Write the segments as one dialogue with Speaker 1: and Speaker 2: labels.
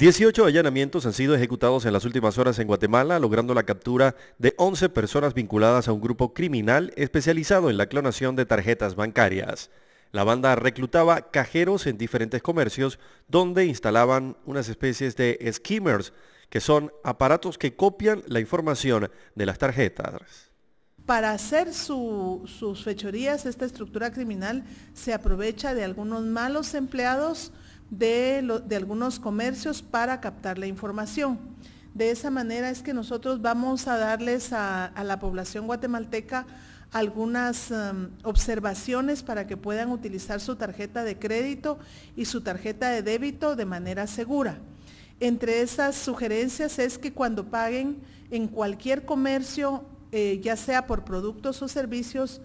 Speaker 1: 18 allanamientos han sido ejecutados en las últimas horas en Guatemala, logrando la captura de 11 personas vinculadas a un grupo criminal especializado en la clonación de tarjetas bancarias. La banda reclutaba cajeros en diferentes comercios donde instalaban unas especies de skimmers, que son aparatos que copian la información de las tarjetas
Speaker 2: para hacer sus fechorías, esta estructura criminal se aprovecha de algunos malos empleados de, algunos comercios para captar la información. De esa manera es que nosotros vamos a darles a, la población guatemalteca algunas em, observaciones para que puedan utilizar su tarjeta de crédito y su tarjeta de débito de manera segura. Entre esas sugerencias es que cuando paguen en cualquier comercio, eh, ya sea por productos o servicios,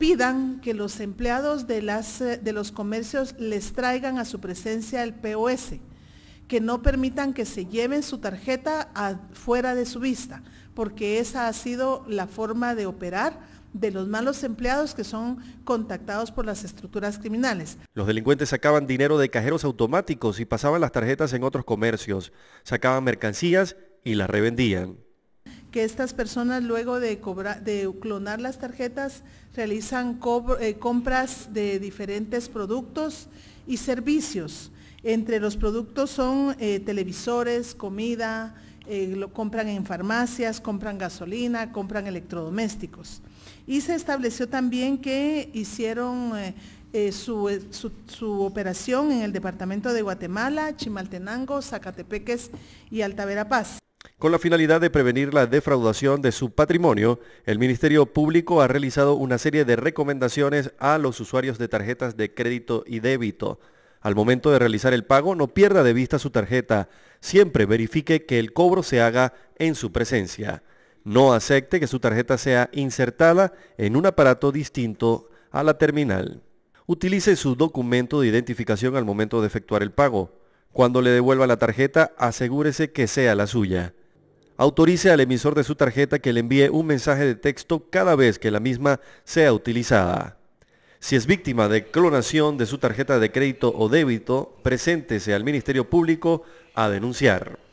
Speaker 2: pidan que los empleados de, las, eh, de los comercios les traigan a su presencia el POS, que no permitan que se lleven su tarjeta fuera de su vista, porque esa ha sido la forma de operar de los malos empleados que son contactados por las estructuras criminales.
Speaker 1: Los delincuentes sacaban dinero de cajeros automáticos y pasaban las tarjetas en otros comercios, sacaban mercancías y las revendían
Speaker 2: que estas personas luego de, clonar las tarjetas realizan eh, compras de diferentes productos y servicios. Entre los productos son eh, televisores, comida, eh, lo compran en farmacias, compran gasolina, compran electrodomésticos. Y se estableció también que hicieron su, su, operación en el departamento de Guatemala, Chimaltenango, Zacatepeques y Altavera Paz.
Speaker 1: Con la finalidad de prevenir la defraudación de su patrimonio, el Ministerio Público ha realizado una serie de recomendaciones a los usuarios de tarjetas de crédito y débito. Al momento de realizar el pago, no pierda de vista su tarjeta. Siempre verifique que el cobro se haga en su presencia. No acepte que su tarjeta sea insertada en un aparato distinto a la terminal. Utilice su documento de identificación al momento de efectuar el pago. Cuando le devuelva la tarjeta, asegúrese que sea la suya autorice al emisor de su tarjeta que le envíe un mensaje de texto cada vez que la misma sea utilizada. Si es víctima de clonación de su tarjeta de crédito o débito, preséntese al Ministerio Público a denunciar.